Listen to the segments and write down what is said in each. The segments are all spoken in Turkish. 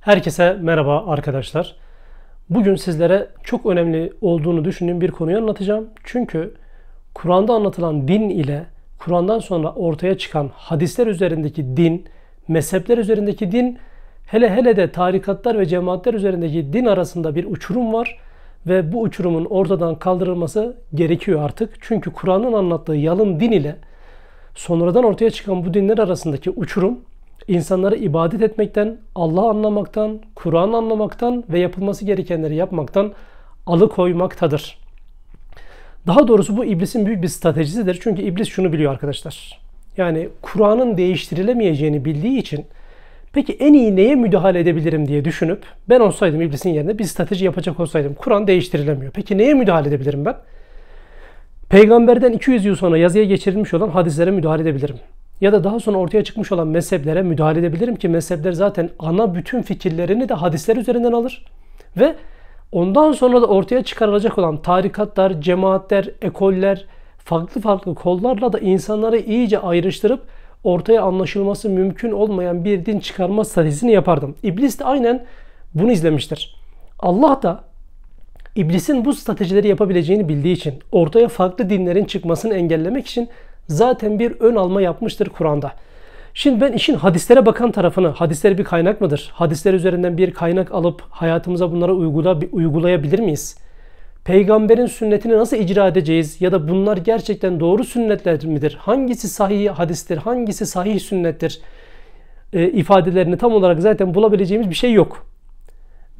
Herkese merhaba arkadaşlar. Bugün sizlere çok önemli olduğunu düşündüğüm bir konuyu anlatacağım. Çünkü Kur'an'da anlatılan din ile Kur'an'dan sonra ortaya çıkan hadisler üzerindeki din, mezhepler üzerindeki din, hele hele de tarikatlar ve cemaatler üzerindeki din arasında bir uçurum var ve bu uçurumun ortadan kaldırılması gerekiyor artık. Çünkü Kur'an'ın anlattığı yalın din ile sonradan ortaya çıkan bu dinler arasındaki uçurum insanları ibadet etmekten, Allah anlamaktan, Kur'an anlamaktan ve yapılması gerekenleri yapmaktan alıkoymaktadır. Daha doğrusu bu iblisin büyük bir stratejisidir. Çünkü iblis şunu biliyor arkadaşlar. Yani Kur'an'ın değiştirilemeyeceğini bildiği için peki en iyi neye müdahale edebilirim diye düşünüp ben olsaydım iblisin yerine bir strateji yapacak olsaydım Kur'an değiştirilemiyor. Peki neye müdahale edebilirim ben? Peygamberden 200 yıl sonra yazıya geçirilmiş olan hadislere müdahale edebilirim ya da daha sonra ortaya çıkmış olan mezheplere müdahale edebilirim ki mezhepler zaten ana bütün fikirlerini de hadisler üzerinden alır ve ondan sonra da ortaya çıkarılacak olan tarikatlar, cemaatler, ekoller, farklı farklı kollarla da insanları iyice ayrıştırıp ortaya anlaşılması mümkün olmayan bir din çıkarma stratejisini yapardım. İblis de aynen bunu izlemiştir. Allah da iblisin bu stratejileri yapabileceğini bildiği için, ortaya farklı dinlerin çıkmasını engellemek için zaten bir ön alma yapmıştır Kur'an'da. Şimdi ben işin hadislere bakan tarafını, hadisler bir kaynak mıdır? Hadisler üzerinden bir kaynak alıp hayatımıza bunlara uygula, uygulayabilir miyiz? Peygamberin sünnetini nasıl icra edeceğiz? Ya da bunlar gerçekten doğru sünnetler midir? Hangisi sahih hadistir? Hangisi sahih sünnettir? E, ifadelerini tam olarak zaten bulabileceğimiz bir şey yok.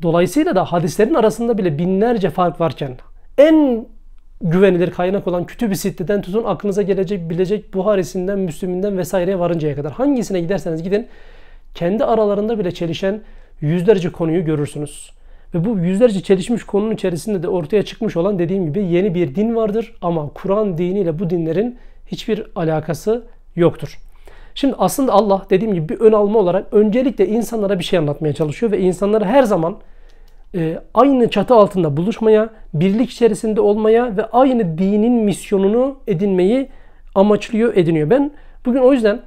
Dolayısıyla da hadislerin arasında bile binlerce fark varken en güvenilir kaynak olan kütüb-i siteden tutun aklınıza gelecek bilecek Buharisinden, Müslüminden vesaireye varıncaya kadar. Hangisine giderseniz gidin kendi aralarında bile çelişen yüzlerce konuyu görürsünüz. Ve bu yüzlerce çelişmiş konunun içerisinde de ortaya çıkmış olan dediğim gibi yeni bir din vardır ama Kur'an diniyle bu dinlerin hiçbir alakası yoktur. Şimdi aslında Allah dediğim gibi bir ön alma olarak öncelikle insanlara bir şey anlatmaya çalışıyor ve insanları her zaman e, aynı çatı altında buluşmaya, birlik içerisinde olmaya ve aynı dinin misyonunu edinmeyi amaçlıyor, ediniyor. Ben bugün o yüzden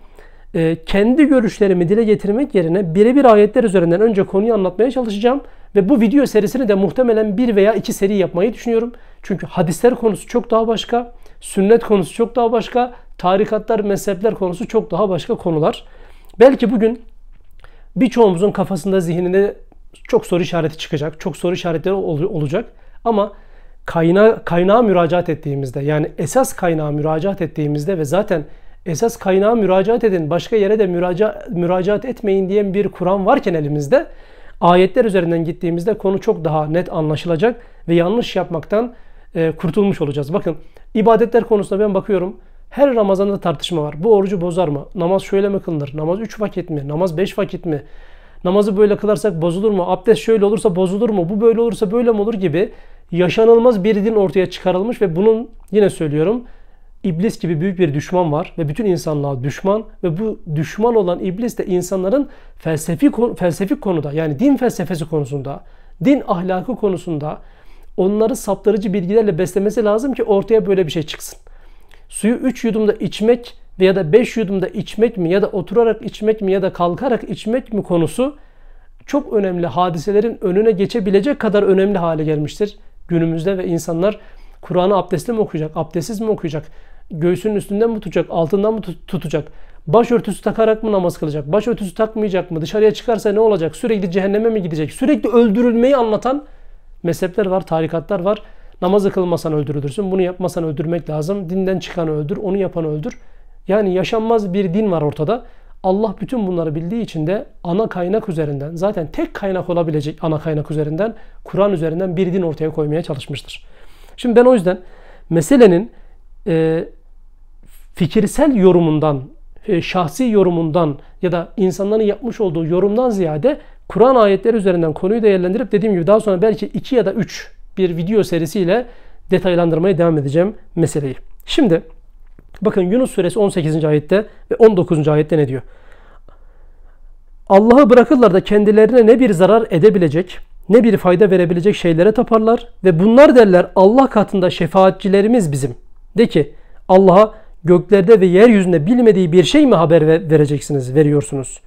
e, kendi görüşlerimi dile getirmek yerine birebir ayetler üzerinden önce konuyu anlatmaya çalışacağım. Ve bu video serisini de muhtemelen bir veya iki seri yapmayı düşünüyorum. Çünkü hadisler konusu çok daha başka, sünnet konusu çok daha başka, tarikatlar, mezhepler konusu çok daha başka konular. Belki bugün birçoğumuzun kafasında, zihninde çok soru işareti çıkacak. Çok soru işaretleri ol, olacak. Ama kaynağa, kaynağa müracaat ettiğimizde yani esas kaynağa müracaat ettiğimizde ve zaten esas kaynağa müracaat edin başka yere de müraca, müracaat etmeyin diyen bir Kur'an varken elimizde ayetler üzerinden gittiğimizde konu çok daha net anlaşılacak ve yanlış yapmaktan e, kurtulmuş olacağız. Bakın ibadetler konusunda ben bakıyorum her Ramazan'da tartışma var. Bu orucu bozar mı? Namaz şöyle mi kılınır? Namaz 3 vakit mi? Namaz 5 vakit mi? Namazı böyle kılarsak bozulur mu? Abdest şöyle olursa bozulur mu? Bu böyle olursa böyle mi olur gibi yaşanılmaz bir din ortaya çıkarılmış ve bunun yine söylüyorum iblis gibi büyük bir düşman var ve bütün insanlığa düşman ve bu düşman olan iblis de insanların felsefi felsefik konuda yani din felsefesi konusunda, din ahlakı konusunda onları saptırıcı bilgilerle beslemesi lazım ki ortaya böyle bir şey çıksın. Suyu 3 yudumda içmek ya da 5 yudumda içmek mi ya da oturarak içmek mi ya da kalkarak içmek mi konusu çok önemli hadiselerin önüne geçebilecek kadar önemli hale gelmiştir günümüzde ve insanlar Kur'an'ı abdestli mi okuyacak, abdestsiz mi okuyacak, göğsünün üstünden mi tutacak, altından mı tutacak, başörtüsü takarak mı namaz kılacak, başörtüsü takmayacak mı, dışarıya çıkarsa ne olacak, sürekli cehenneme mi gidecek, sürekli öldürülmeyi anlatan mezhepler var, tarikatlar var. Namazı kılmasan öldürülürsün, bunu yapmasan öldürmek lazım, dinden çıkanı öldür, onu yapanı öldür. Yani yaşanmaz bir din var ortada. Allah bütün bunları bildiği için de ana kaynak üzerinden zaten tek kaynak olabilecek ana kaynak üzerinden Kur'an üzerinden bir din ortaya koymaya çalışmıştır. Şimdi ben o yüzden meselenin e, fikirsel yorumundan, e, şahsi yorumundan ya da insanların yapmış olduğu yorumdan ziyade Kur'an ayetleri üzerinden konuyu değerlendirip dediğim gibi daha sonra belki iki ya da üç bir video serisiyle detaylandırmaya devam edeceğim meseleyi. Şimdi Bakın Yunus suresi 18. ayette ve 19. ayette ne diyor? Allah'ı bırakırlar da kendilerine ne bir zarar edebilecek ne bir fayda verebilecek şeylere taparlar ve bunlar derler Allah katında şefaatçilerimiz bizim. De ki Allah'a göklerde ve yeryüzünde bilmediği bir şey mi haber vereceksiniz, veriyorsunuz?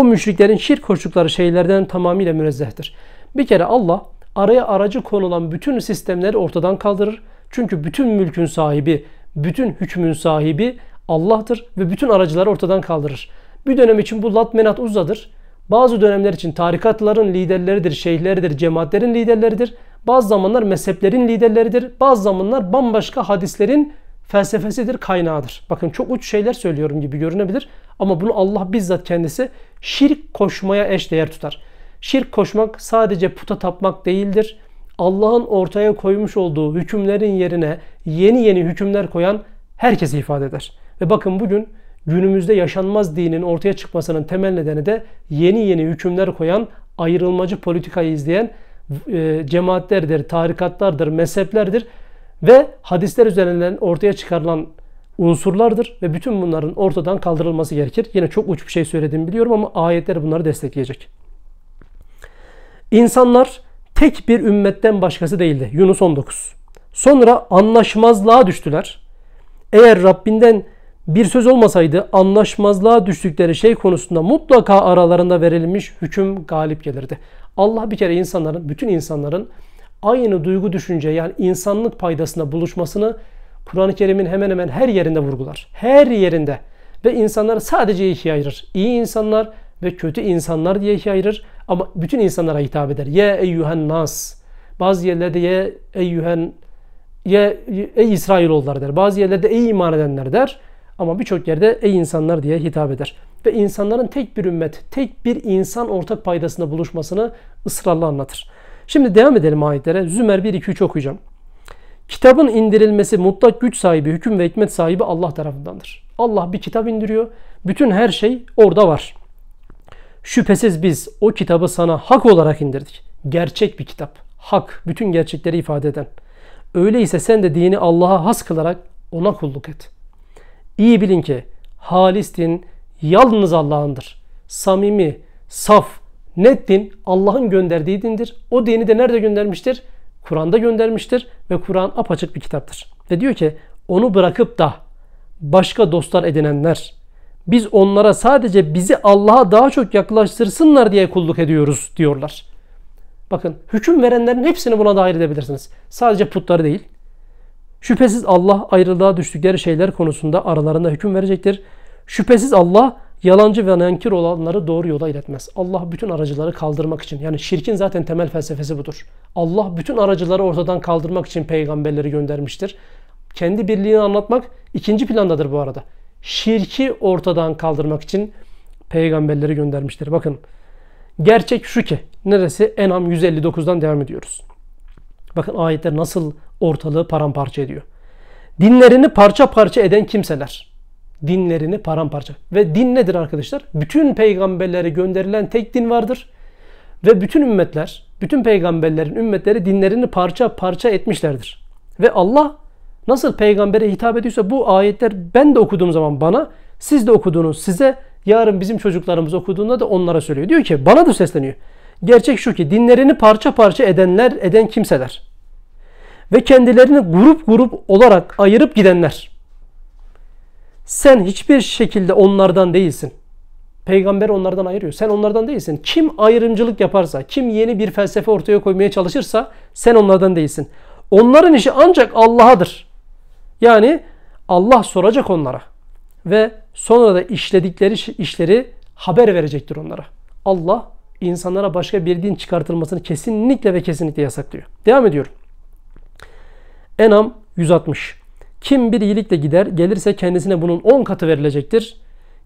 O müşriklerin şirk koştukları şeylerden tamamıyla münezzehtir. Bir kere Allah araya aracı konulan bütün sistemleri ortadan kaldırır. Çünkü bütün mülkün sahibi, bütün hükmün sahibi Allah'tır ve bütün aracıları ortadan kaldırır. Bir dönem için bu lat menat uzadır. Bazı dönemler için tarikatların liderleridir, şeyhleridir, cemaatlerin liderleridir. Bazı zamanlar mezheplerin liderleridir. Bazı zamanlar bambaşka hadislerin felsefesidir, kaynağıdır. Bakın çok uç şeyler söylüyorum gibi görünebilir ama bunu Allah bizzat kendisi şirk koşmaya eş değer tutar. Şirk koşmak sadece puta tapmak değildir. Allah'ın ortaya koymuş olduğu hükümlerin yerine yeni yeni hükümler koyan herkesi ifade eder. Ve bakın bugün günümüzde yaşanmaz dinin ortaya çıkmasının temel nedeni de yeni yeni hükümler koyan, ayrılmacı politikayı izleyen e, cemaatlerdir, tarikatlardır, mezheplerdir ve hadisler üzerinden ortaya çıkarılan unsurlardır ve bütün bunların ortadan kaldırılması gerekir. Yine çok uç bir şey söylediğimi biliyorum ama ayetler bunları destekleyecek. İnsanlar tek bir ümmetten başkası değildi. Yunus 19. Sonra anlaşmazlığa düştüler. Eğer Rabbinden bir söz olmasaydı anlaşmazlığa düştükleri şey konusunda mutlaka aralarında verilmiş hüküm galip gelirdi. Allah bir kere insanların, bütün insanların aynı duygu düşünce yani insanlık paydasında buluşmasını Kur'an-ı Kerim'in hemen hemen her yerinde vurgular. Her yerinde. Ve insanları sadece ikiye ayırır. İyi insanlar ve kötü insanlar diye ikiye ayırır. Ama bütün insanlara hitap eder. Ye eyyühen nas. Bazı yerlerde ye eyyühen ye, ey İsrailoğulları der. Bazı yerlerde ey iman edenler der. Ama birçok yerde ey insanlar diye hitap eder. Ve insanların tek bir ümmet, tek bir insan ortak paydasında buluşmasını ısrarla anlatır. Şimdi devam edelim ayetlere. Zümer 1-2-3 okuyacağım. Kitabın indirilmesi mutlak güç sahibi, hüküm ve hikmet sahibi Allah tarafındandır. Allah bir kitap indiriyor. Bütün her şey orada var. Şüphesiz biz o kitabı sana hak olarak indirdik. Gerçek bir kitap. Hak, bütün gerçekleri ifade eden. Öyleyse sen de dini Allah'a has kılarak ona kulluk et. İyi bilin ki halis din yalnız Allah'ındır. Samimi, saf, net din Allah'ın gönderdiği dindir. O dini de nerede göndermiştir? Kur'an'da göndermiştir ve Kur'an apaçık bir kitaptır. Ve diyor ki onu bırakıp da başka dostlar edinenler, biz onlara sadece bizi Allah'a daha çok yaklaştırsınlar diye kulluk ediyoruz diyorlar. Bakın hüküm verenlerin hepsini buna dahil edebilirsiniz. Sadece putları değil. Şüphesiz Allah ayrılığa düştükleri şeyler konusunda aralarında hüküm verecektir. Şüphesiz Allah yalancı ve nankir olanları doğru yola iletmez. Allah bütün aracıları kaldırmak için yani şirkin zaten temel felsefesi budur. Allah bütün aracıları ortadan kaldırmak için peygamberleri göndermiştir. Kendi birliğini anlatmak ikinci plandadır bu arada şirki ortadan kaldırmak için peygamberleri göndermiştir. Bakın gerçek şu ki neresi? Enam 159'dan devam ediyoruz. Bakın ayetler nasıl ortalığı paramparça ediyor. Dinlerini parça parça eden kimseler. Dinlerini paramparça. Ve din nedir arkadaşlar? Bütün peygamberlere gönderilen tek din vardır. Ve bütün ümmetler, bütün peygamberlerin ümmetleri dinlerini parça parça etmişlerdir. Ve Allah nasıl peygambere hitap ediyorsa bu ayetler ben de okuduğum zaman bana, siz de okudunuz, size, yarın bizim çocuklarımız okuduğunda da onlara söylüyor. Diyor ki bana da sesleniyor. Gerçek şu ki dinlerini parça parça edenler, eden kimseler ve kendilerini grup grup olarak ayırıp gidenler. Sen hiçbir şekilde onlardan değilsin. Peygamber onlardan ayırıyor. Sen onlardan değilsin. Kim ayrımcılık yaparsa, kim yeni bir felsefe ortaya koymaya çalışırsa sen onlardan değilsin. Onların işi ancak Allah'adır. Yani Allah soracak onlara ve sonra da işledikleri işleri haber verecektir onlara. Allah insanlara başka bir din çıkartılmasını kesinlikle ve kesinlikle yasaklıyor. Devam ediyorum. Enam 160. Kim bir iyilikle gider gelirse kendisine bunun 10 katı verilecektir.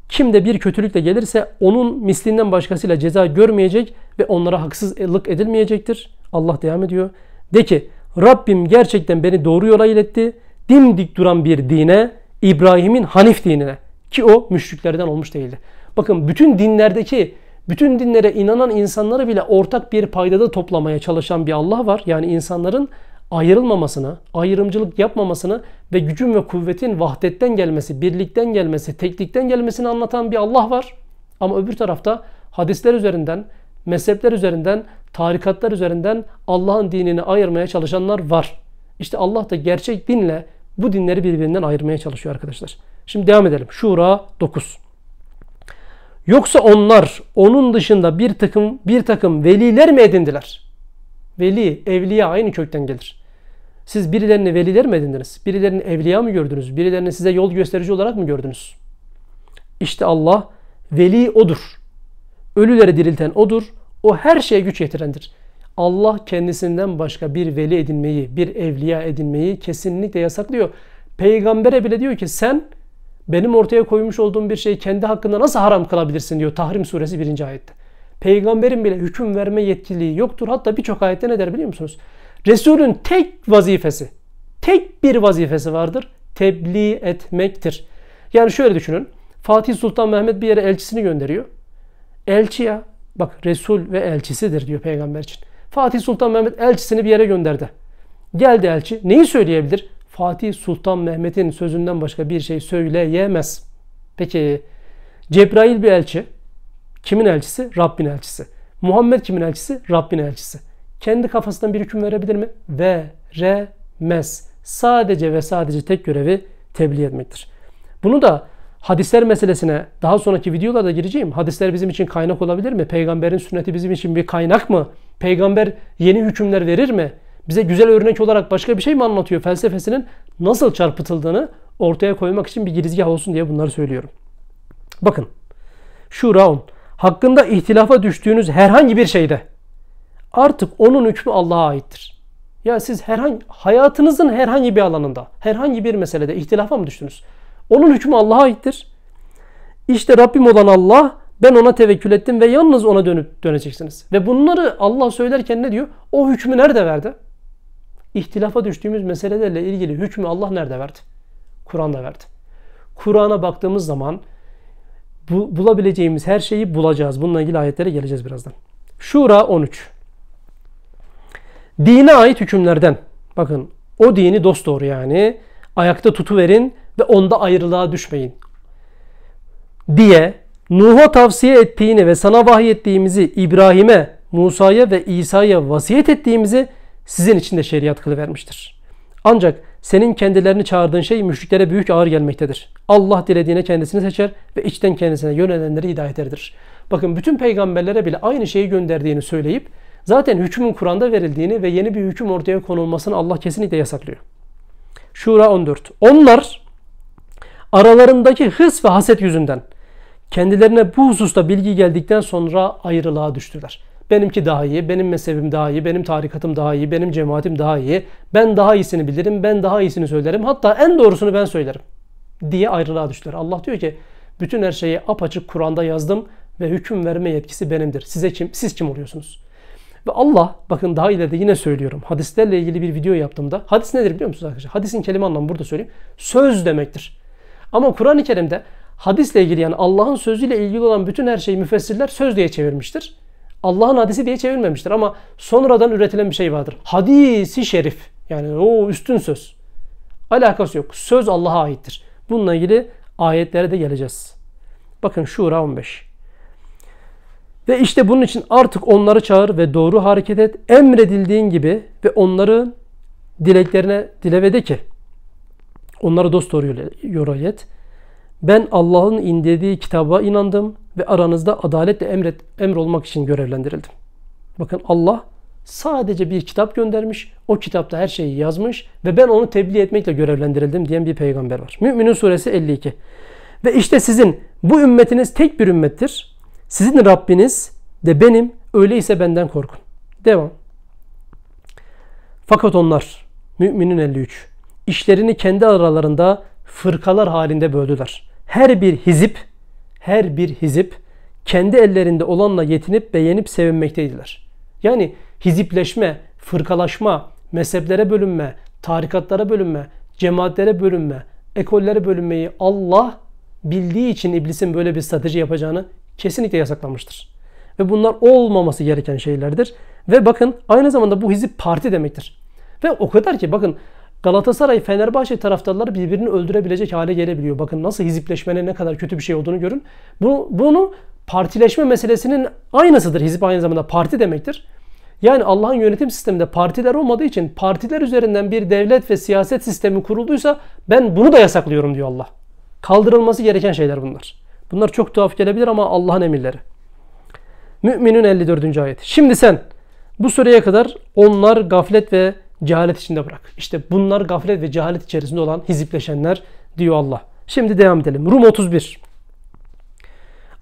Kim de bir kötülükle gelirse onun mislinden başkasıyla ceza görmeyecek ve onlara haksızlık edilmeyecektir. Allah devam ediyor. De ki Rabbim gerçekten beni doğru yola iletti dimdik duran bir dine, İbrahim'in Hanif dinine ki o müşriklerden olmuş değildi. Bakın bütün dinlerdeki bütün dinlere inanan insanlara bile ortak bir paydada toplamaya çalışan bir Allah var. Yani insanların ayrılmamasını, ayrımcılık yapmamasını ve gücün ve kuvvetin vahdetten gelmesi, birlikten gelmesi, teklikten gelmesini anlatan bir Allah var. Ama öbür tarafta hadisler üzerinden, mezhepler üzerinden, tarikatlar üzerinden Allah'ın dinini ayırmaya çalışanlar var. İşte Allah da gerçek dinle, bu dinleri birbirinden ayırmaya çalışıyor arkadaşlar. Şimdi devam edelim. Şura 9. Yoksa onlar onun dışında bir takım bir takım veliler mi edindiler? Veli, evliya aynı kökten gelir. Siz birilerini veliler mi edindiniz? Birilerini evliya mı gördünüz? Birilerini size yol gösterici olarak mı gördünüz? İşte Allah veli odur. Ölüleri dirilten odur. O her şeye güç yetirendir. Allah kendisinden başka bir veli edinmeyi, bir evliya edinmeyi kesinlikle yasaklıyor. Peygambere bile diyor ki sen benim ortaya koymuş olduğum bir şeyi kendi hakkında nasıl haram kılabilirsin diyor Tahrim suresi 1. ayette. Peygamberin bile hüküm verme yetkiliği yoktur. Hatta birçok ayette ne der biliyor musunuz? Resulün tek vazifesi, tek bir vazifesi vardır. Tebliğ etmektir. Yani şöyle düşünün. Fatih Sultan Mehmet bir yere elçisini gönderiyor. Elçi ya. Bak Resul ve elçisidir diyor peygamber için. Fatih Sultan Mehmet elçisini bir yere gönderdi. Geldi elçi. Neyi söyleyebilir? Fatih Sultan Mehmet'in sözünden başka bir şey söyleyemez. Peki Cebrail bir elçi. Kimin elçisi? Rabbin elçisi. Muhammed kimin elçisi? Rabbin elçisi. Kendi kafasından bir hüküm verebilir mi? Veremez. Sadece ve sadece tek görevi tebliğ etmektir. Bunu da hadisler meselesine daha sonraki videolarda gireceğim. Hadisler bizim için kaynak olabilir mi? Peygamberin sünneti bizim için bir kaynak mı? Peygamber yeni hükümler verir mi? Bize güzel örnek olarak başka bir şey mi anlatıyor? Felsefesinin nasıl çarpıtıldığını ortaya koymak için bir girizgah olsun diye bunları söylüyorum. Bakın. Şura 10. Hakkında ihtilafa düştüğünüz herhangi bir şeyde artık onun hükmü Allah'a aittir. Ya siz herhangi hayatınızın herhangi bir alanında, herhangi bir meselede ihtilafa mı düştünüz? Onun hükmü Allah'a aittir. İşte Rabbim olan Allah ben ona tevekkül ettim ve yalnız ona dönüp döneceksiniz. Ve bunları Allah söylerken ne diyor? O hükmü nerede verdi? İhtilafa düştüğümüz meselelerle ilgili hükmü Allah nerede verdi? Kur'an'da verdi. Kur'an'a baktığımız zaman bu, bulabileceğimiz her şeyi bulacağız. Bununla ilgili ayetlere geleceğiz birazdan. Şura 13. Dine ait hükümlerden. Bakın o dini dost doğru yani. Ayakta tutuverin ve onda ayrılığa düşmeyin. Diye Nuh'a tavsiye ettiğini ve sana vahyettiğimizi İbrahim'e, Musa'ya ve İsa'ya vasiyet ettiğimizi sizin için de şeriat kılıvermiştir. Ancak senin kendilerini çağırdığın şey müşriklere büyük ağır gelmektedir. Allah dilediğine kendisini seçer ve içten kendisine yönelenleri hidayet erdir. Bakın bütün peygamberlere bile aynı şeyi gönderdiğini söyleyip zaten hükmün Kur'an'da verildiğini ve yeni bir hüküm ortaya konulmasını Allah kesinlikle yasaklıyor. Şura 14. Onlar aralarındaki hız ve haset yüzünden Kendilerine bu hususta bilgi geldikten sonra ayrılığa düştüler. Benimki daha iyi, benim mezhebim daha iyi, benim tarikatım daha iyi, benim cemaatim daha iyi, ben daha iyisini bilirim, ben daha iyisini söylerim, hatta en doğrusunu ben söylerim diye ayrılığa düştüler. Allah diyor ki bütün her şeyi apaçık Kur'an'da yazdım ve hüküm verme yetkisi benimdir. Size kim, siz kim oluyorsunuz? Ve Allah bakın daha ileride yine söylüyorum. Hadislerle ilgili bir video yaptığımda hadis nedir biliyor musunuz arkadaşlar? Hadisin kelime anlamı burada söyleyeyim. Söz demektir. Ama Kur'an-ı Kerim'de hadisle ilgili yani Allah'ın sözüyle ilgili olan bütün her şeyi müfessirler söz diye çevirmiştir. Allah'ın hadisi diye çevirmemiştir ama sonradan üretilen bir şey vardır. Hadisi şerif yani o üstün söz. Alakası yok. Söz Allah'a aittir. Bununla ilgili ayetlere de geleceğiz. Bakın Şura 15. Ve işte bunun için artık onları çağır ve doğru hareket et. Emredildiğin gibi ve onları dileklerine dile ve de ki onları dost doğru yola yet. Ben Allah'ın indirdiği kitaba inandım ve aranızda adaletle emret, emrolmak için görevlendirildim. Bakın Allah sadece bir kitap göndermiş. O kitapta her şeyi yazmış ve ben onu tebliğ etmekle görevlendirildim diyen bir peygamber var. Müminin suresi 52. Ve işte sizin bu ümmetiniz tek bir ümmettir. Sizin Rabbiniz de benim. Öyleyse benden korkun. Devam. Fakat onlar müminin 53 işlerini kendi aralarında fırkalar halinde böldüler her bir hizip, her bir hizip kendi ellerinde olanla yetinip beğenip sevinmekteydiler. Yani hizipleşme, fırkalaşma, mezheplere bölünme, tarikatlara bölünme, cemaatlere bölünme, ekollere bölünmeyi Allah bildiği için iblisin böyle bir strateji yapacağını kesinlikle yasaklamıştır. Ve bunlar olmaması gereken şeylerdir. Ve bakın aynı zamanda bu hizip parti demektir. Ve o kadar ki bakın Galatasaray, Fenerbahçe taraftarları birbirini öldürebilecek hale gelebiliyor. Bakın nasıl hizipleşmenin ne kadar kötü bir şey olduğunu görün. Bu, bunu partileşme meselesinin aynısıdır. Hizip aynı zamanda parti demektir. Yani Allah'ın yönetim sisteminde partiler olmadığı için partiler üzerinden bir devlet ve siyaset sistemi kurulduysa ben bunu da yasaklıyorum diyor Allah. Kaldırılması gereken şeyler bunlar. Bunlar çok tuhaf gelebilir ama Allah'ın emirleri. Müminin 54. ayet. Şimdi sen bu süreye kadar onlar gaflet ve cehalet içinde bırak. İşte bunlar gaflet ve cehalet içerisinde olan hizipleşenler diyor Allah. Şimdi devam edelim. Rum 31.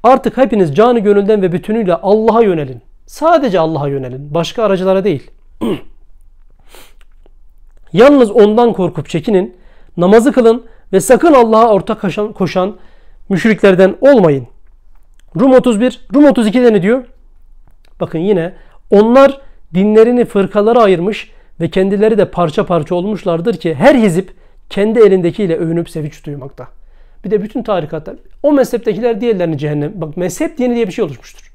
Artık hepiniz canı gönülden ve bütünüyle Allah'a yönelin. Sadece Allah'a yönelin. Başka aracılara değil. Yalnız ondan korkup çekinin. Namazı kılın ve sakın Allah'a ortak koşan, koşan müşriklerden olmayın. Rum 31, Rum 32'de ne diyor? Bakın yine onlar dinlerini fırkalara ayırmış ve kendileri de parça parça olmuşlardır ki her hizip kendi elindekiyle övünüp sevinç duymakta. Bir de bütün tarikatlar o mezheptekiler diğerlerini cehennem. Bak mezhep dini diye bir şey oluşmuştur.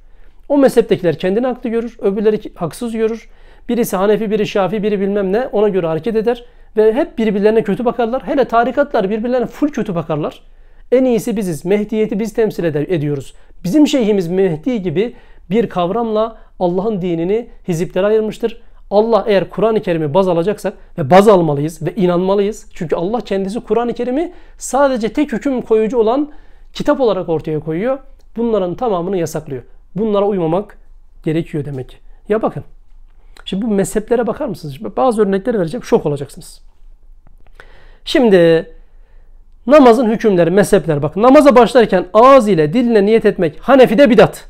O mezheptekiler kendini haklı görür, öbürleri haksız görür. Birisi Hanefi, biri Şafi, biri bilmem ne ona göre hareket eder. Ve hep birbirlerine kötü bakarlar. Hele tarikatlar birbirlerine full kötü bakarlar. En iyisi biziz. Mehdiyeti biz temsil ed- ediyoruz. Bizim şeyhimiz Mehdi gibi bir kavramla Allah'ın dinini hiziplere ayırmıştır. Allah eğer Kur'an-ı Kerim'i baz alacaksak ve baz almalıyız ve inanmalıyız. Çünkü Allah kendisi Kur'an-ı Kerim'i sadece tek hüküm koyucu olan kitap olarak ortaya koyuyor. Bunların tamamını yasaklıyor. Bunlara uymamak gerekiyor demek ki. Ya bakın. Şimdi bu mezheplere bakar mısınız? Şimdi bazı örnekler vereceğim. Şok olacaksınız. Şimdi namazın hükümleri, mezhepler. Bakın namaza başlarken ağız ile diline niyet etmek Hanefi'de bidat.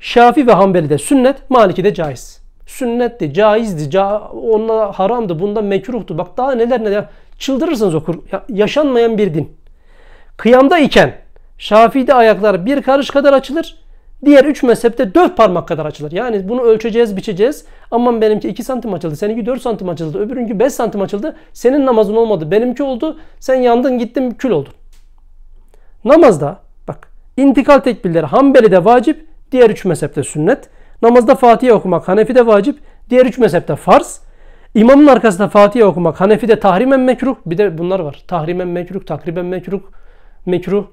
Şafi ve Hanbeli'de sünnet, Maliki'de caiz sünnetti, caizdi, ca onunla haramdı, bunda mekruhtu. Bak daha neler neler. Çıldırırsınız okur. Ya, yaşanmayan bir din. Kıyamda iken Şafii'de ayaklar bir karış kadar açılır. Diğer üç mezhepte dört parmak kadar açılır. Yani bunu ölçeceğiz, biçeceğiz. Aman benimki iki santim açıldı, seninki dört santim açıldı, öbürünkü beş santim açıldı. Senin namazın olmadı, benimki oldu. Sen yandın gittin kül oldun. Namazda bak intikal tekbirleri Hanbeli'de vacip, diğer üç mezhepte sünnet. Namazda Fatiha okumak Hanefi'de vacip. Diğer üç mezhepte farz. İmamın arkasında Fatiha okumak Hanefi'de tahrimen mekruh. Bir de bunlar var. Tahrimen mekruh, takriben mekruh, mekruh.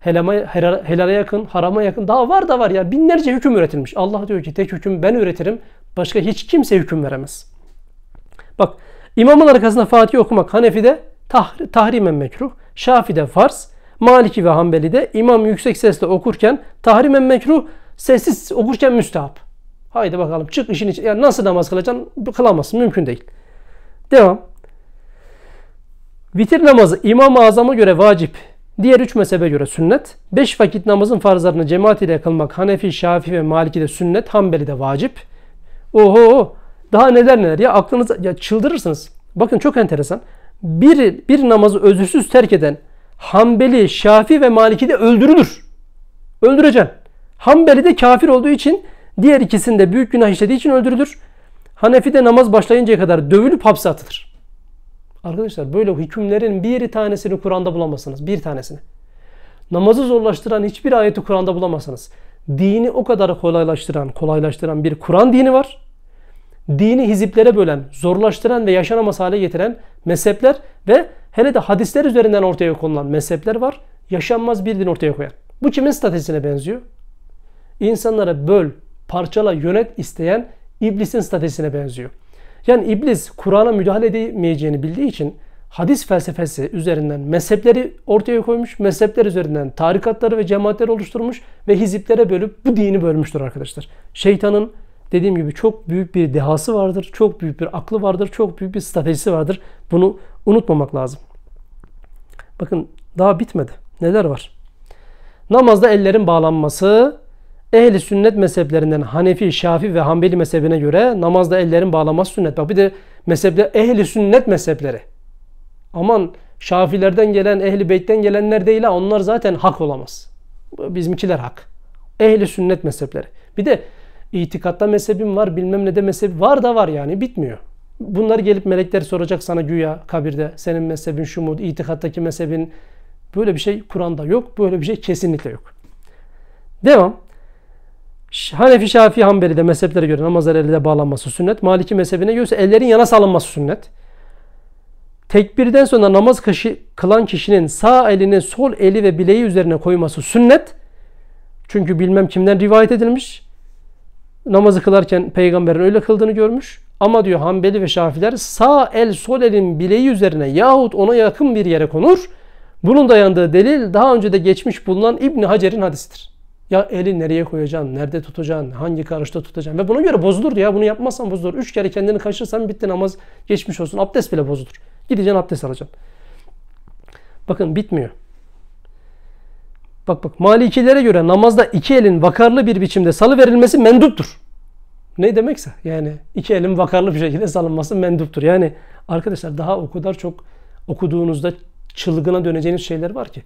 Helama, helale yakın, harama yakın. Daha var da var ya. Binlerce hüküm üretilmiş. Allah diyor ki tek hüküm ben üretirim. Başka hiç kimse hüküm veremez. Bak imamın arkasında Fatiha okumak Hanefi'de tahr tahrimen mekruh. Şafi'de farz. Maliki ve Hanbeli'de imam yüksek sesle okurken tahrimen mekruh, sessiz okurken müstehap. Haydi bakalım çık işin için. Yani nasıl namaz kılacaksın? Kılamazsın. Mümkün değil. Devam. Vitir namazı İmam-ı Azam'a göre vacip. Diğer üç mezhebe göre sünnet. Beş vakit namazın farzlarını cemaat ile kılmak Hanefi, Şafii ve maliki de sünnet. de vacip. Oho daha neler neler ya aklınıza ya çıldırırsınız. Bakın çok enteresan. Bir, bir namazı özürsüz terk eden Hanbeli, Şafi ve Maliki de öldürülür. Öldüreceksin. Hanbeli de kafir olduğu için Diğer ikisinde büyük günah işlediği için öldürülür. Hanefi de namaz başlayıncaya kadar dövülüp hapse atılır. Arkadaşlar böyle hükümlerin bir tanesini Kur'an'da bulamazsınız. Bir tanesini. Namazı zorlaştıran hiçbir ayeti Kur'an'da bulamazsınız. Dini o kadar kolaylaştıran, kolaylaştıran bir Kur'an dini var. Dini hiziplere bölen, zorlaştıran ve yaşanamaz hale getiren mezhepler ve hele de hadisler üzerinden ortaya konulan mezhepler var. Yaşanmaz bir din ortaya koyan. Bu kimin statüsüne benziyor? İnsanlara böl, parçala yönet isteyen iblisin stratejisine benziyor. Yani iblis Kur'an'a müdahale edemeyeceğini bildiği için hadis felsefesi üzerinden mezhepleri ortaya koymuş, mezhepler üzerinden tarikatları ve cemaatleri oluşturmuş ve hiziplere bölüp bu dini bölmüştür arkadaşlar. Şeytanın dediğim gibi çok büyük bir dehası vardır, çok büyük bir aklı vardır, çok büyük bir stratejisi vardır. Bunu unutmamak lazım. Bakın daha bitmedi. Neler var? Namazda ellerin bağlanması, ehli sünnet mezheplerinden Hanefi, Şafi ve Hanbeli mezhebine göre namazda ellerin bağlanması sünnet. Bak bir de mezhepler ehli sünnet mezhepleri. Aman Şafilerden gelen, ehli beytten gelenler değil ha onlar zaten hak olamaz. Bizimkiler hak. Ehli sünnet mezhepleri. Bir de itikatta mezhebim var, bilmem ne de mezhebi var da var yani bitmiyor. Bunlar gelip melekler soracak sana güya kabirde senin mezhebin şu mu, itikattaki mezhebin böyle bir şey Kur'an'da yok, böyle bir şey kesinlikle yok. Devam. Hanefi, Şafii, de mezheplere göre namazlar elde bağlanması sünnet. Maliki mezhebine göre ellerin yana salınması sünnet. Tekbirden sonra namaz kışı, kılan kişinin sağ elini sol eli ve bileği üzerine koyması sünnet. Çünkü bilmem kimden rivayet edilmiş. Namazı kılarken peygamberin öyle kıldığını görmüş. Ama diyor Hanbeli ve Şafiler sağ el sol elin bileği üzerine yahut ona yakın bir yere konur. Bunun dayandığı delil daha önce de geçmiş bulunan İbni Hacer'in hadisidir. Ya eli nereye koyacaksın, nerede tutacaksın, hangi karışta tutacaksın ve buna göre bozulur ya. Bunu yapmazsan bozulur. Üç kere kendini kaçırırsan bitti namaz geçmiş olsun. Abdest bile bozulur. Gideceksin abdest alacaksın. Bakın bitmiyor. Bak bak Malikilere göre namazda iki elin vakarlı bir biçimde salı verilmesi menduptur. Ne demekse yani iki elin vakarlı bir şekilde salınması menduptur. Yani arkadaşlar daha o kadar çok okuduğunuzda çılgına döneceğiniz şeyler var ki.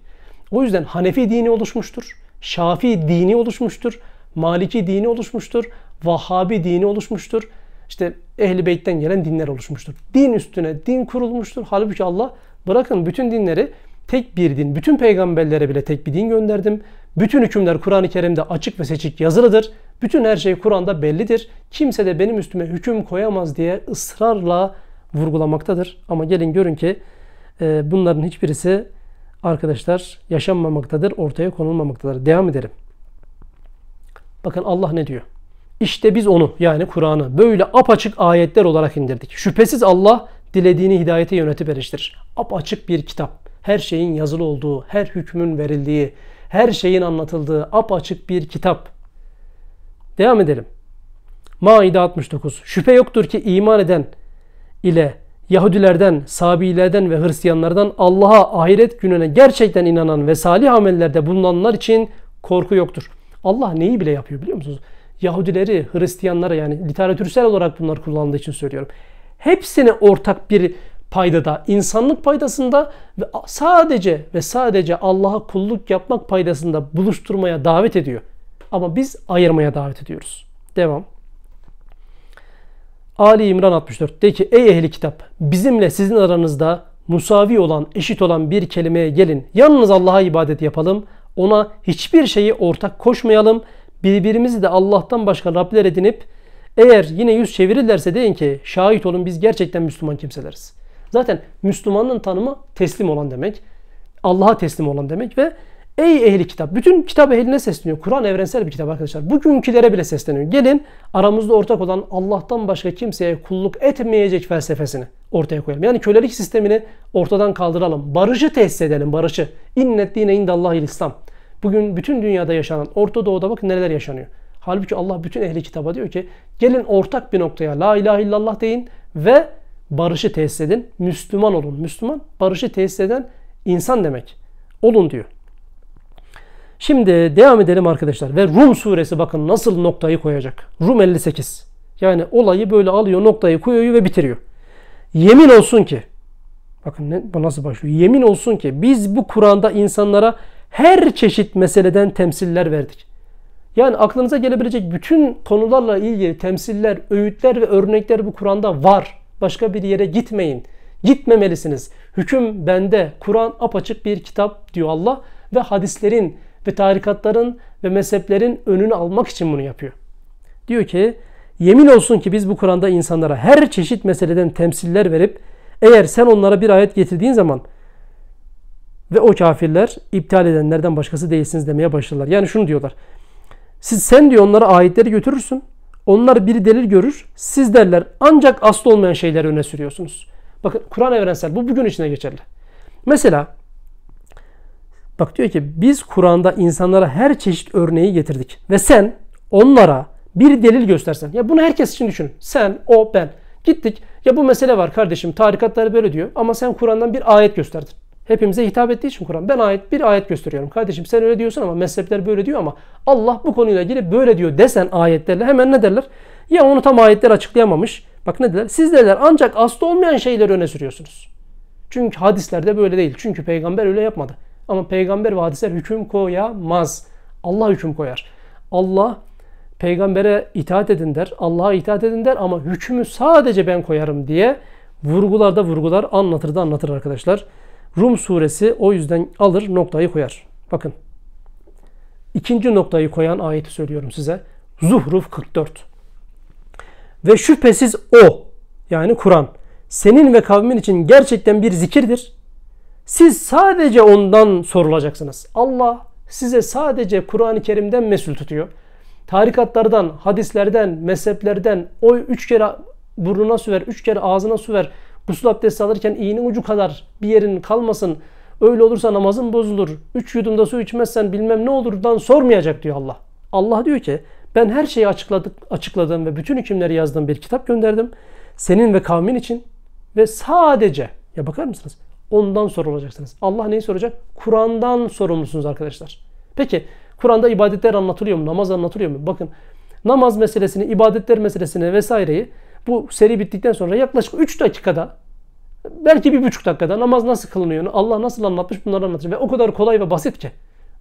O yüzden Hanefi dini oluşmuştur. Şafii dini oluşmuştur. Maliki dini oluşmuştur. Vahhabi dini oluşmuştur. İşte i Beyt'ten gelen dinler oluşmuştur. Din üstüne din kurulmuştur. Halbuki Allah bırakın bütün dinleri tek bir din, bütün peygamberlere bile tek bir din gönderdim. Bütün hükümler Kur'an-ı Kerim'de açık ve seçik yazılıdır. Bütün her şey Kur'an'da bellidir. Kimse de benim üstüme hüküm koyamaz diye ısrarla vurgulamaktadır. Ama gelin görün ki e, bunların hiçbirisi arkadaşlar yaşanmamaktadır, ortaya konulmamaktadır. Devam edelim. Bakın Allah ne diyor? İşte biz onu yani Kur'an'ı böyle apaçık ayetler olarak indirdik. Şüphesiz Allah dilediğini hidayete yönetip eriştirir. Apaçık bir kitap. Her şeyin yazılı olduğu, her hükmün verildiği, her şeyin anlatıldığı apaçık bir kitap. Devam edelim. Maide 69. Şüphe yoktur ki iman eden ile Yahudilerden, Sabilerden ve Hristiyanlardan Allah'a, ahiret gününe gerçekten inanan ve salih amellerde bulunanlar için korku yoktur. Allah neyi bile yapıyor biliyor musunuz? Yahudileri, Hristiyanlara yani literatürsel olarak bunlar kullandığı için söylüyorum. Hepsine ortak bir paydada, insanlık paydasında ve sadece ve sadece Allah'a kulluk yapmak paydasında buluşturmaya davet ediyor. Ama biz ayırmaya davet ediyoruz. Devam. Ali İmran 64 de ki ey ehli kitap bizimle sizin aranızda musavi olan eşit olan bir kelimeye gelin. Yalnız Allah'a ibadet yapalım. Ona hiçbir şeyi ortak koşmayalım. Birbirimizi de Allah'tan başka Rabler edinip eğer yine yüz çevirirlerse deyin ki şahit olun biz gerçekten Müslüman kimseleriz. Zaten Müslümanın tanımı teslim olan demek. Allah'a teslim olan demek ve Ey ehli kitap. Bütün kitap ehline sesleniyor. Kur'an evrensel bir kitap arkadaşlar. Bugünkülere bile sesleniyor. Gelin aramızda ortak olan Allah'tan başka kimseye kulluk etmeyecek felsefesini ortaya koyalım. Yani kölelik sistemini ortadan kaldıralım. Barışı tesis edelim. Barışı. İnnet dine indallahil İslam. Bugün bütün dünyada yaşanan Orta Doğu'da bakın neler yaşanıyor. Halbuki Allah bütün ehli kitaba diyor ki gelin ortak bir noktaya la ilahe illallah deyin ve barışı tesis edin. Müslüman olun. Müslüman barışı tesis eden insan demek. Olun diyor. Şimdi devam edelim arkadaşlar. Ve Rum suresi bakın nasıl noktayı koyacak. Rum 58. Yani olayı böyle alıyor noktayı koyuyor ve bitiriyor. Yemin olsun ki bakın ne, bu nasıl başlıyor. Yemin olsun ki biz bu Kur'an'da insanlara her çeşit meseleden temsiller verdik. Yani aklınıza gelebilecek bütün konularla ilgili temsiller, öğütler ve örnekler bu Kur'an'da var. Başka bir yere gitmeyin. Gitmemelisiniz. Hüküm bende. Kur'an apaçık bir kitap diyor Allah ve hadislerin ve tarikatların ve mezheplerin önünü almak için bunu yapıyor. Diyor ki yemin olsun ki biz bu Kur'an'da insanlara her çeşit meseleden temsiller verip eğer sen onlara bir ayet getirdiğin zaman ve o kafirler iptal edenlerden başkası değilsiniz demeye başlarlar. Yani şunu diyorlar. Siz sen diyor onlara ayetleri götürürsün. Onlar bir delil görür. Siz derler ancak aslı olmayan şeyleri öne sürüyorsunuz. Bakın Kur'an evrensel. Bu bugün içine geçerli. Mesela Bak diyor ki biz Kur'an'da insanlara her çeşit örneği getirdik. Ve sen onlara bir delil göstersen. Ya bunu herkes için düşün. Sen, o, ben. Gittik. Ya bu mesele var kardeşim. Tarikatlar böyle diyor. Ama sen Kur'an'dan bir ayet gösterdin. Hepimize hitap ettiği için Kur'an. Ben ayet bir ayet gösteriyorum. Kardeşim sen öyle diyorsun ama mezhepler böyle diyor ama Allah bu konuyla ilgili böyle diyor desen ayetlerle hemen ne derler? Ya onu tam ayetler açıklayamamış. Bak ne derler? Siz derler ancak aslı olmayan şeyleri öne sürüyorsunuz. Çünkü hadislerde böyle değil. Çünkü peygamber öyle yapmadı. Ama peygamber ve hadisler hüküm koyamaz. Allah hüküm koyar. Allah peygambere itaat edin der, Allah'a itaat edin der ama hükmü sadece ben koyarım diye vurgularda vurgular anlatır da anlatır arkadaşlar. Rum suresi o yüzden alır noktayı koyar. Bakın ikinci noktayı koyan ayeti söylüyorum size. Zuhruf 44. Ve şüphesiz o yani Kur'an senin ve kavmin için gerçekten bir zikirdir siz sadece ondan sorulacaksınız. Allah size sadece Kur'an-ı Kerim'den mesul tutuyor. Tarikatlardan, hadislerden, mezheplerden o üç kere burnuna su ver, üç kere ağzına su ver. Gusül abdesti alırken iğnenin ucu kadar bir yerin kalmasın. Öyle olursa namazın bozulur. Üç yudumda su içmezsen bilmem ne olurdan sormayacak diyor Allah. Allah diyor ki ben her şeyi açıkladık, açıkladım ve bütün hükümleri yazdığım bir kitap gönderdim. Senin ve kavmin için ve sadece ya bakar mısınız? Ondan sorulacaksınız. Allah neyi soracak? Kur'an'dan sorumlusunuz arkadaşlar. Peki Kur'an'da ibadetler anlatılıyor mu? Namaz anlatılıyor mu? Bakın namaz meselesini, ibadetler meselesini vesaireyi bu seri bittikten sonra yaklaşık 3 dakikada belki bir buçuk dakikada namaz nasıl kılınıyor, Allah nasıl anlatmış bunları anlatır. Ve o kadar kolay ve basit ki.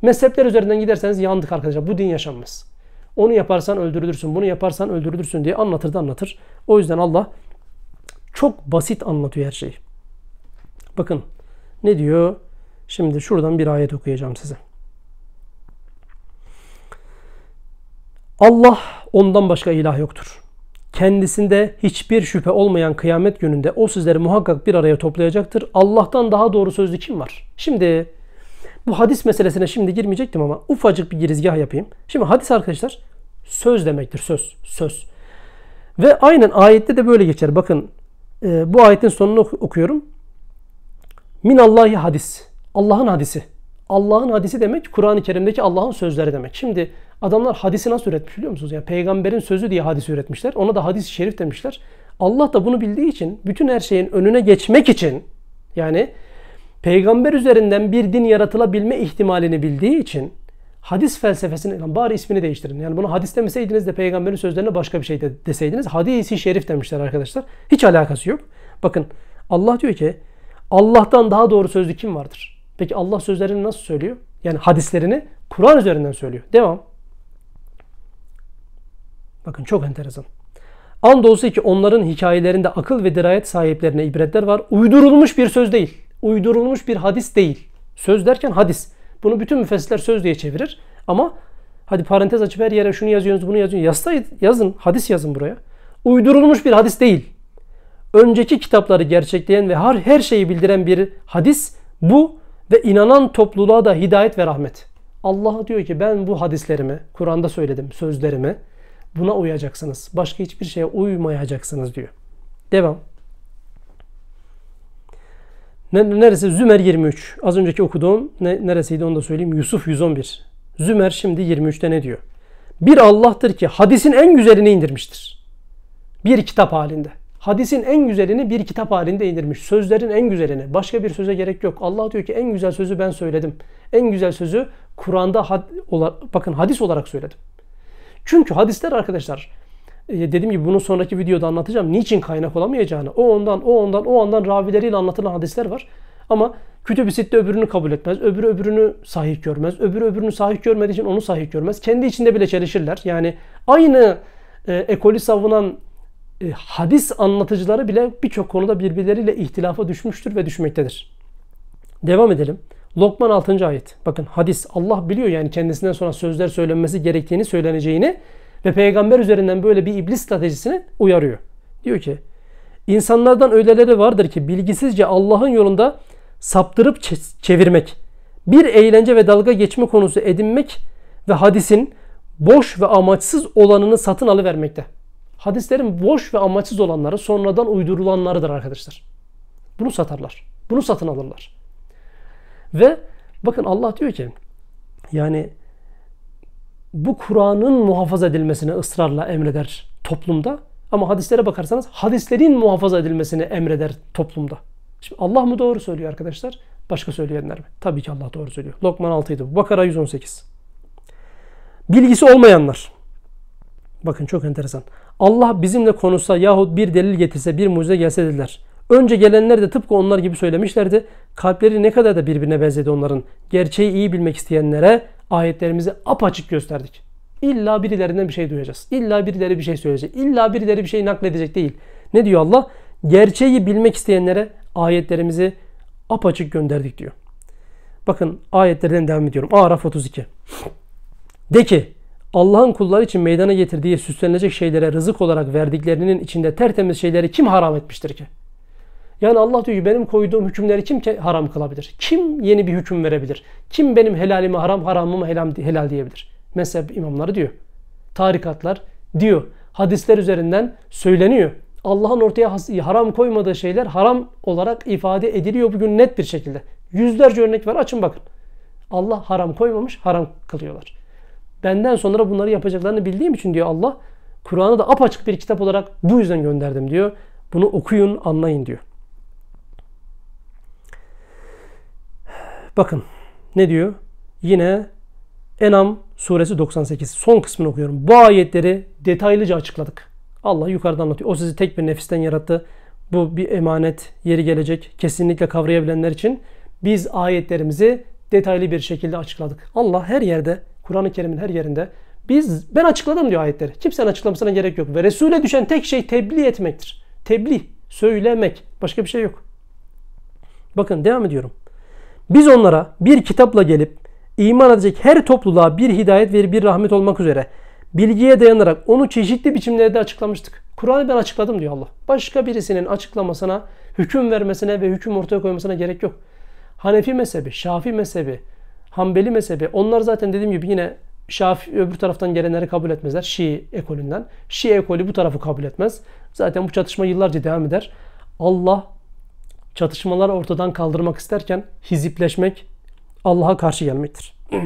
Mezhepler üzerinden giderseniz yandık arkadaşlar. Bu din yaşanmaz. Onu yaparsan öldürülürsün, bunu yaparsan öldürülürsün diye anlatır da anlatır. O yüzden Allah çok basit anlatıyor her şeyi. Bakın ne diyor? Şimdi şuradan bir ayet okuyacağım size. Allah ondan başka ilah yoktur. Kendisinde hiçbir şüphe olmayan kıyamet gününde o sizleri muhakkak bir araya toplayacaktır. Allah'tan daha doğru sözlü kim var? Şimdi bu hadis meselesine şimdi girmeyecektim ama ufacık bir girizgah yapayım. Şimdi hadis arkadaşlar söz demektir. Söz, söz. Ve aynen ayette de böyle geçer. Bakın e, bu ayetin sonunu okuyorum. Min Minallahi hadis. Allah'ın hadisi. Allah'ın hadisi demek Kur'an-ı Kerim'deki Allah'ın sözleri demek. Şimdi adamlar hadisi nasıl üretmiş biliyor musunuz? Yani peygamberin sözü diye hadis üretmişler. Ona da hadis-i şerif demişler. Allah da bunu bildiği için bütün her şeyin önüne geçmek için yani peygamber üzerinden bir din yaratılabilme ihtimalini bildiği için hadis felsefesini bari ismini değiştirin. Yani bunu hadis demeseydiniz de peygamberin sözlerine başka bir şey de, deseydiniz hadisi şerif demişler arkadaşlar. Hiç alakası yok. Bakın Allah diyor ki Allah'tan daha doğru sözlü kim vardır? Peki Allah sözlerini nasıl söylüyor? Yani hadislerini Kur'an üzerinden söylüyor. Devam. Bakın çok enteresan. Andolsun ki onların hikayelerinde akıl ve dirayet sahiplerine ibretler var. Uydurulmuş bir söz değil. Uydurulmuş bir hadis değil. Söz derken hadis. Bunu bütün müfessirler söz diye çevirir. Ama hadi parantez açıp her yere şunu yazıyorsunuz bunu yazıyorsunuz. Yazsa, yazın hadis yazın buraya. Uydurulmuş bir hadis değil önceki kitapları gerçekleyen ve her, her şeyi bildiren bir hadis bu ve inanan topluluğa da hidayet ve rahmet. Allah diyor ki ben bu hadislerimi, Kur'an'da söyledim sözlerimi buna uyacaksınız. Başka hiçbir şeye uymayacaksınız diyor. Devam. Neresi? Zümer 23. Az önceki okuduğum ne, neresiydi onu da söyleyeyim. Yusuf 111. Zümer şimdi 23'te ne diyor? Bir Allah'tır ki hadisin en güzelini indirmiştir. Bir kitap halinde. Hadisin en güzelini bir kitap halinde indirmiş. Sözlerin en güzelini. Başka bir söze gerek yok. Allah diyor ki en güzel sözü ben söyledim. En güzel sözü Kur'an'da had, bakın hadis olarak söyledim. Çünkü hadisler arkadaşlar e, dediğim gibi bunu sonraki videoda anlatacağım. Niçin kaynak olamayacağını. O ondan, o ondan, o ondan ravileriyle anlatılan hadisler var. Ama kütüb-i sitte öbürünü kabul etmez. Öbürü öbürünü sahih görmez. Öbürü öbürünü sahih görmediği için onu sahih görmez. Kendi içinde bile çelişirler. Yani aynı e, ekolü savunan e, hadis anlatıcıları bile birçok konuda birbirleriyle ihtilafa düşmüştür ve düşmektedir. Devam edelim. Lokman 6. ayet. Bakın hadis. Allah biliyor yani kendisinden sonra sözler söylenmesi gerektiğini söyleneceğini ve peygamber üzerinden böyle bir iblis stratejisini uyarıyor. Diyor ki insanlardan öyleleri vardır ki bilgisizce Allah'ın yolunda saptırıp çevirmek, bir eğlence ve dalga geçme konusu edinmek ve hadisin boş ve amaçsız olanını satın alıvermekte hadislerin boş ve amaçsız olanları sonradan uydurulanlarıdır arkadaşlar. Bunu satarlar. Bunu satın alırlar. Ve bakın Allah diyor ki yani bu Kur'an'ın muhafaza edilmesini ısrarla emreder toplumda. Ama hadislere bakarsanız hadislerin muhafaza edilmesini emreder toplumda. Şimdi Allah mı doğru söylüyor arkadaşlar? Başka söyleyenler mi? Tabii ki Allah doğru söylüyor. Lokman 6'ydı. Bakara 118. Bilgisi olmayanlar. Bakın çok enteresan. Allah bizimle konuşsa yahut bir delil getirse bir mucize gelse dediler. Önce gelenler de tıpkı onlar gibi söylemişlerdi. Kalpleri ne kadar da birbirine benzedi onların. Gerçeği iyi bilmek isteyenlere ayetlerimizi apaçık gösterdik. İlla birilerinden bir şey duyacağız. İlla birileri bir şey söyleyecek. İlla birileri bir şey nakledecek değil. Ne diyor Allah? Gerçeği bilmek isteyenlere ayetlerimizi apaçık gönderdik diyor. Bakın ayetlerden devam ediyorum. Araf 32. De ki Allah'ın kulları için meydana getirdiği süslenecek şeylere rızık olarak verdiklerinin içinde tertemiz şeyleri kim haram etmiştir ki? Yani Allah diyor ki benim koyduğum hükümleri kim haram kılabilir? Kim yeni bir hüküm verebilir? Kim benim helalimi haram, haramımı helal, helal diyebilir? Mezhep imamları diyor. Tarikatlar diyor. Hadisler üzerinden söyleniyor. Allah'ın ortaya haram koymadığı şeyler haram olarak ifade ediliyor bugün net bir şekilde. Yüzlerce örnek var açın bakın. Allah haram koymamış haram kılıyorlar. Benden sonra bunları yapacaklarını bildiğim için diyor Allah. Kur'an'ı da apaçık bir kitap olarak bu yüzden gönderdim diyor. Bunu okuyun, anlayın diyor. Bakın ne diyor? Yine Enam suresi 98 son kısmını okuyorum. Bu ayetleri detaylıca açıkladık. Allah yukarıda anlatıyor. O sizi tek bir nefisten yarattı. Bu bir emanet yeri gelecek. Kesinlikle kavrayabilenler için biz ayetlerimizi detaylı bir şekilde açıkladık. Allah her yerde Kur'an-ı Kerim'in her yerinde. Biz ben açıkladım diyor ayetleri. Kimsenin açıklamasına gerek yok. Ve Resul'e düşen tek şey tebliğ etmektir. Tebliğ, söylemek. Başka bir şey yok. Bakın devam ediyorum. Biz onlara bir kitapla gelip iman edecek her topluluğa bir hidayet ve bir rahmet olmak üzere bilgiye dayanarak onu çeşitli biçimlerde açıklamıştık. Kur'an'ı ben açıkladım diyor Allah. Başka birisinin açıklamasına, hüküm vermesine ve hüküm ortaya koymasına gerek yok. Hanefi mezhebi, Şafi mezhebi, Hanbeli mezhebi onlar zaten dediğim gibi yine şafi, öbür taraftan gelenleri kabul etmezler. Şii ekolünden. Şii ekolü bu tarafı kabul etmez. Zaten bu çatışma yıllarca devam eder. Allah çatışmaları ortadan kaldırmak isterken hizipleşmek Allah'a karşı gelmektir.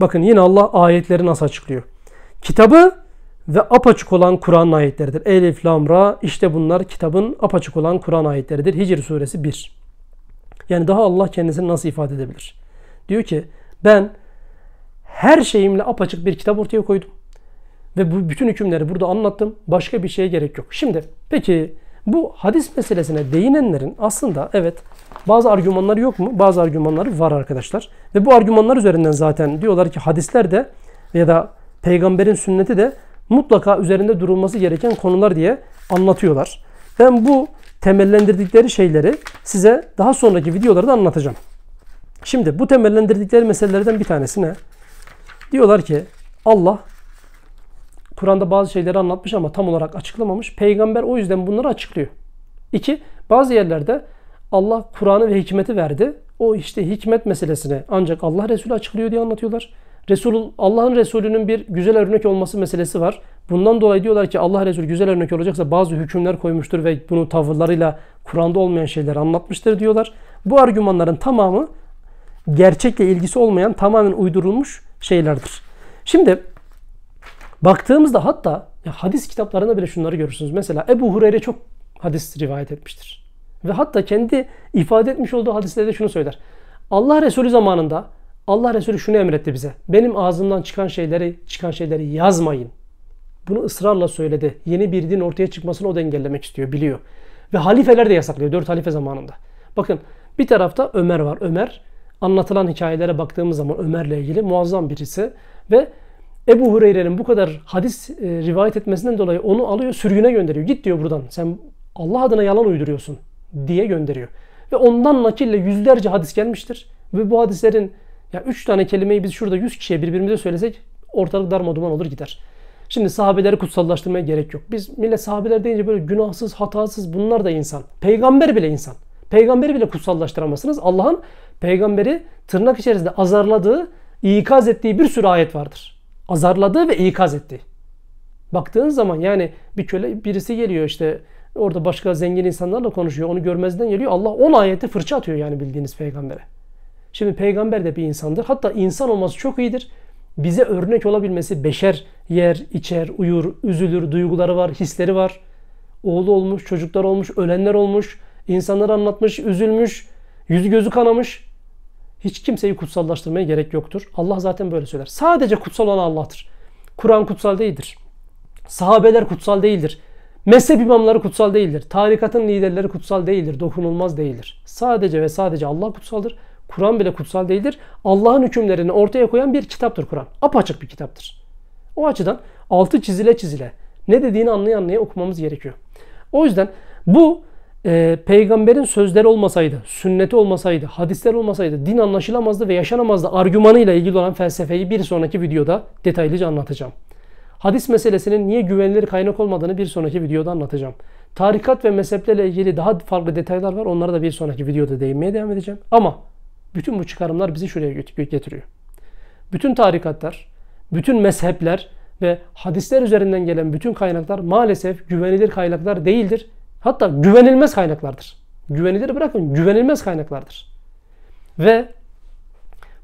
Bakın yine Allah ayetleri nasıl açıklıyor. Kitabı ve apaçık olan Kur'an ayetleridir. Elif, Lam, işte bunlar kitabın apaçık olan Kur'an ayetleridir. Hicr suresi 1. Yani daha Allah kendisini nasıl ifade edebilir? Diyor ki ben her şeyimle apaçık bir kitap ortaya koydum. Ve bu bütün hükümleri burada anlattım. Başka bir şeye gerek yok. Şimdi peki bu hadis meselesine değinenlerin aslında evet bazı argümanları yok mu? Bazı argümanları var arkadaşlar. Ve bu argümanlar üzerinden zaten diyorlar ki hadisler de ya da peygamberin sünneti de mutlaka üzerinde durulması gereken konular diye anlatıyorlar. Ben bu temellendirdikleri şeyleri size daha sonraki videolarda anlatacağım. Şimdi bu temellendirdikleri meselelerden bir tanesi ne? diyorlar ki Allah Kur'an'da bazı şeyleri anlatmış ama tam olarak açıklamamış. Peygamber o yüzden bunları açıklıyor. İki, bazı yerlerde Allah Kur'an'ı ve hikmeti verdi. O işte hikmet meselesini ancak Allah Resulü açıklıyor diye anlatıyorlar. Resul Allah'ın Resulü'nün bir güzel örnek olması meselesi var. Bundan dolayı diyorlar ki Allah Resulü güzel örnek olacaksa bazı hükümler koymuştur ve bunu tavırlarıyla Kur'an'da olmayan şeyleri anlatmıştır diyorlar. Bu argümanların tamamı gerçekle ilgisi olmayan tamamen uydurulmuş şeylerdir. Şimdi baktığımızda hatta ya hadis kitaplarında bile şunları görürsünüz. Mesela Ebu Hureyre çok hadis rivayet etmiştir. Ve hatta kendi ifade etmiş olduğu hadislerde şunu söyler. Allah Resulü zamanında Allah Resulü şunu emretti bize. Benim ağzımdan çıkan şeyleri çıkan şeyleri yazmayın. Bunu ısrarla söyledi. Yeni bir din ortaya çıkmasını o da engellemek istiyor, biliyor. Ve halifeler de yasaklıyor. Dört halife zamanında. Bakın bir tarafta Ömer var. Ömer anlatılan hikayelere baktığımız zaman Ömer'le ilgili muazzam birisi ve Ebu Hureyre'nin bu kadar hadis e, rivayet etmesinden dolayı onu alıyor sürgüne gönderiyor. Git diyor buradan sen Allah adına yalan uyduruyorsun diye gönderiyor. Ve ondan nakille yüzlerce hadis gelmiştir. Ve bu hadislerin ya üç tane kelimeyi biz şurada yüz kişiye birbirimize söylesek ortalık darma duman olur gider. Şimdi sahabeleri kutsallaştırmaya gerek yok. Biz millet sahabeler deyince böyle günahsız, hatasız bunlar da insan. Peygamber bile insan. Peygamberi bile kutsallaştıramazsınız. Allah'ın peygamberi tırnak içerisinde azarladığı, ikaz ettiği bir sürü ayet vardır. Azarladığı ve ikaz ettiği. Baktığın zaman yani bir köle birisi geliyor işte orada başka zengin insanlarla konuşuyor. Onu görmezden geliyor. Allah 10 ayete fırça atıyor yani bildiğiniz peygambere. Şimdi peygamber de bir insandır. Hatta insan olması çok iyidir bize örnek olabilmesi beşer yer, içer, uyur, üzülür, duyguları var, hisleri var. Oğlu olmuş, çocuklar olmuş, ölenler olmuş, insanlar anlatmış, üzülmüş, yüzü gözü kanamış. Hiç kimseyi kutsallaştırmaya gerek yoktur. Allah zaten böyle söyler. Sadece kutsal olan Allah'tır. Kur'an kutsal değildir. Sahabeler kutsal değildir. Mezhep imamları kutsal değildir. Tarikatın liderleri kutsal değildir. Dokunulmaz değildir. Sadece ve sadece Allah kutsaldır. Kur'an bile kutsal değildir. Allah'ın hükümlerini ortaya koyan bir kitaptır Kur'an. Apaçık bir kitaptır. O açıdan altı çizile çizile ne dediğini anlayan anlaya okumamız gerekiyor. O yüzden bu e, peygamberin sözleri olmasaydı, sünneti olmasaydı, hadisler olmasaydı din anlaşılamazdı ve yaşanamazdı argümanıyla ilgili olan felsefeyi bir sonraki videoda detaylıca anlatacağım. Hadis meselesinin niye güvenilir kaynak olmadığını bir sonraki videoda anlatacağım. Tarikat ve mezheplerle ilgili daha farklı detaylar var. Onlara da bir sonraki videoda değinmeye devam edeceğim. Ama bütün bu çıkarımlar bizi şuraya getiriyor. Bütün tarikatlar, bütün mezhepler ve hadisler üzerinden gelen bütün kaynaklar maalesef güvenilir kaynaklar değildir. Hatta güvenilmez kaynaklardır. Güvenilir bırakın güvenilmez kaynaklardır. Ve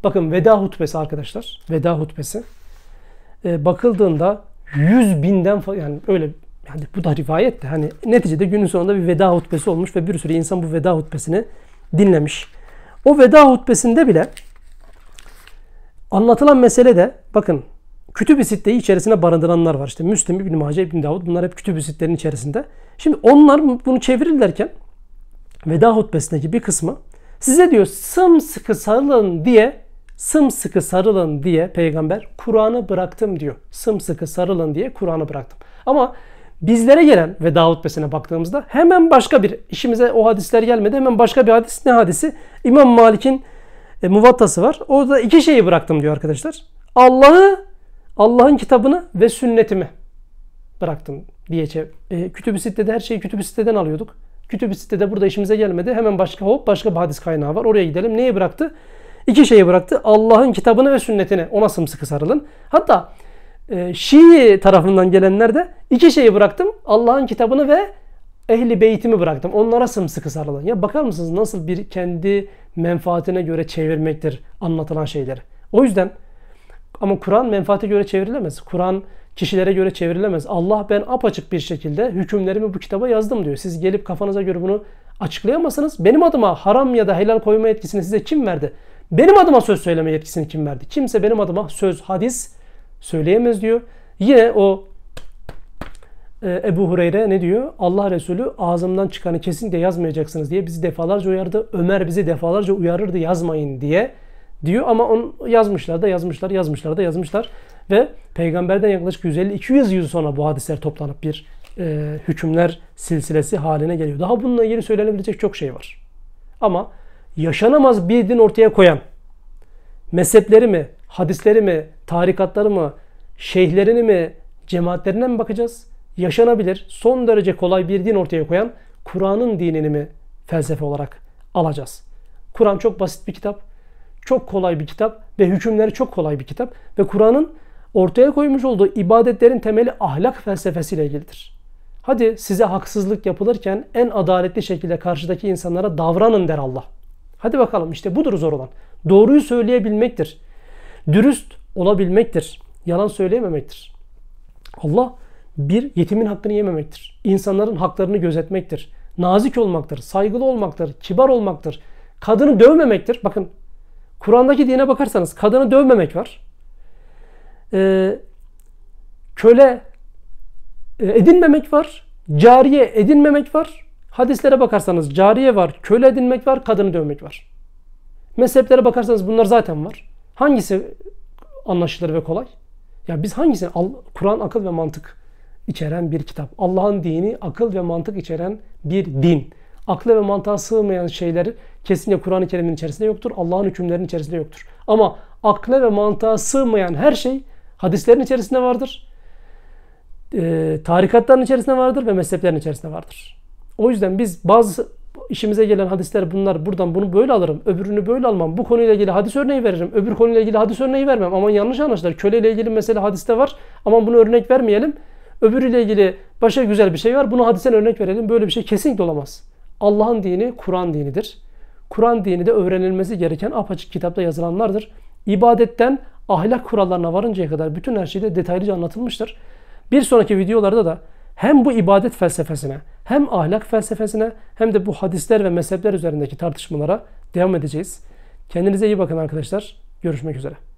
bakın veda hutbesi arkadaşlar. Veda hutbesi. Ee, bakıldığında 100 binden yani öyle yani bu da rivayet de hani neticede günün sonunda bir veda hutbesi olmuş ve bir sürü insan bu veda hutbesini dinlemiş. O veda hutbesinde bile anlatılan mesele de bakın kütüb-i sitteyi içerisine barındıranlar var. İşte Müslim, İbn-i Mace, i̇bn Davud bunlar hep kütüb-i sitlerin içerisinde. Şimdi onlar bunu çevirirlerken veda hutbesindeki bir kısmı size diyor sımsıkı sarılın diye sımsıkı sarılın diye peygamber Kur'an'ı bıraktım diyor. Sımsıkı sarılın diye Kur'an'ı bıraktım. Ama Bizlere gelen ve Davut Besine baktığımızda hemen başka bir işimize o hadisler gelmedi. Hemen başka bir hadis ne hadisi? İmam Malik'in e, muvattası var. Orada iki şeyi bıraktım diyor arkadaşlar. Allah'ı, Allah'ın kitabını ve sünnetimi bıraktım diye e, kütüb-i sitede her şeyi kütüb-i siteden alıyorduk. Kütüb-i sitede burada işimize gelmedi. Hemen başka hop başka bir hadis kaynağı var. Oraya gidelim. Neyi bıraktı? İki şeyi bıraktı. Allah'ın kitabını ve sünnetini ona sımsıkı sarılın. Hatta e, Şii tarafından gelenler de iki şeyi bıraktım. Allah'ın kitabını ve ehli beytimi bıraktım. Onlara sımsıkı sarılın. Ya bakar mısınız nasıl bir kendi menfaatine göre çevirmektir anlatılan şeyleri. O yüzden ama Kur'an menfaate göre çevrilemez. Kur'an kişilere göre çevrilemez. Allah ben apaçık bir şekilde hükümlerimi bu kitaba yazdım diyor. Siz gelip kafanıza göre bunu açıklayamazsınız. Benim adıma haram ya da helal koyma yetkisini size kim verdi? Benim adıma söz söyleme yetkisini kim verdi? Kimse benim adıma söz, hadis söyleyemez diyor. Yine o e, Ebu Hureyre ne diyor? Allah Resulü ağzımdan çıkanı kesinlikle yazmayacaksınız diye bizi defalarca uyardı. Ömer bizi defalarca uyarırdı yazmayın diye diyor ama on yazmışlar da yazmışlar, yazmışlar da yazmışlar ve peygamberden yaklaşık 150-200 yıl sonra bu hadisler toplanıp bir e, hükümler silsilesi haline geliyor. Daha bununla ilgili söylenebilecek çok şey var. Ama yaşanamaz bir din ortaya koyan mezhepleri mi, hadisleri mi, tarikatları mı, şeyhlerini mi, cemaatlerine mi bakacağız? Yaşanabilir, son derece kolay bir din ortaya koyan Kur'an'ın dinini mi felsefe olarak alacağız? Kur'an çok basit bir kitap, çok kolay bir kitap ve hükümleri çok kolay bir kitap ve Kur'an'ın ortaya koymuş olduğu ibadetlerin temeli ahlak felsefesiyle ilgilidir. Hadi size haksızlık yapılırken en adaletli şekilde karşıdaki insanlara davranın der Allah. Hadi bakalım işte budur zor olan. Doğruyu söyleyebilmektir. Dürüst olabilmektir. Yalan söyleyememektir. Allah bir yetimin hakkını yememektir. İnsanların haklarını gözetmektir. Nazik olmaktır, saygılı olmaktır, kibar olmaktır. Kadını dövmemektir. Bakın Kur'an'daki dine bakarsanız kadını dövmemek var. Ee, köle e, edinmemek var. Cariye edinmemek var. Hadislere bakarsanız cariye var, köle edinmek var, kadını dövmek var. Mezheplere bakarsanız bunlar zaten var. Hangisi anlaşılır ve kolay? Ya biz hangisini? Kur'an akıl ve mantık içeren bir kitap. Allah'ın dini akıl ve mantık içeren bir din. Akla ve mantığa sığmayan şeyler kesinlikle Kur'an-ı Kerim'in içerisinde yoktur. Allah'ın hükümlerinin içerisinde yoktur. Ama akla ve mantığa sığmayan her şey hadislerin içerisinde vardır. E, tarikatların içerisinde vardır ve mezheplerin içerisinde vardır. O yüzden biz bazı işimize gelen hadisler bunlar. Buradan bunu böyle alırım. Öbürünü böyle almam. Bu konuyla ilgili hadis örneği veririm. Öbür konuyla ilgili hadis örneği vermem. Aman yanlış anlaşılır. Köleyle ilgili mesele hadiste var. Aman bunu örnek vermeyelim. Öbürüyle ilgili başka güzel bir şey var. Bunu hadisen örnek verelim. Böyle bir şey kesinlikle olamaz. Allah'ın dini Kur'an dinidir. Kur'an dini de öğrenilmesi gereken apaçık kitapta yazılanlardır. İbadetten ahlak kurallarına varıncaya kadar bütün her şeyde detaylıca anlatılmıştır. Bir sonraki videolarda da hem bu ibadet felsefesine, hem ahlak felsefesine, hem de bu hadisler ve mezhepler üzerindeki tartışmalara devam edeceğiz. Kendinize iyi bakın arkadaşlar. Görüşmek üzere.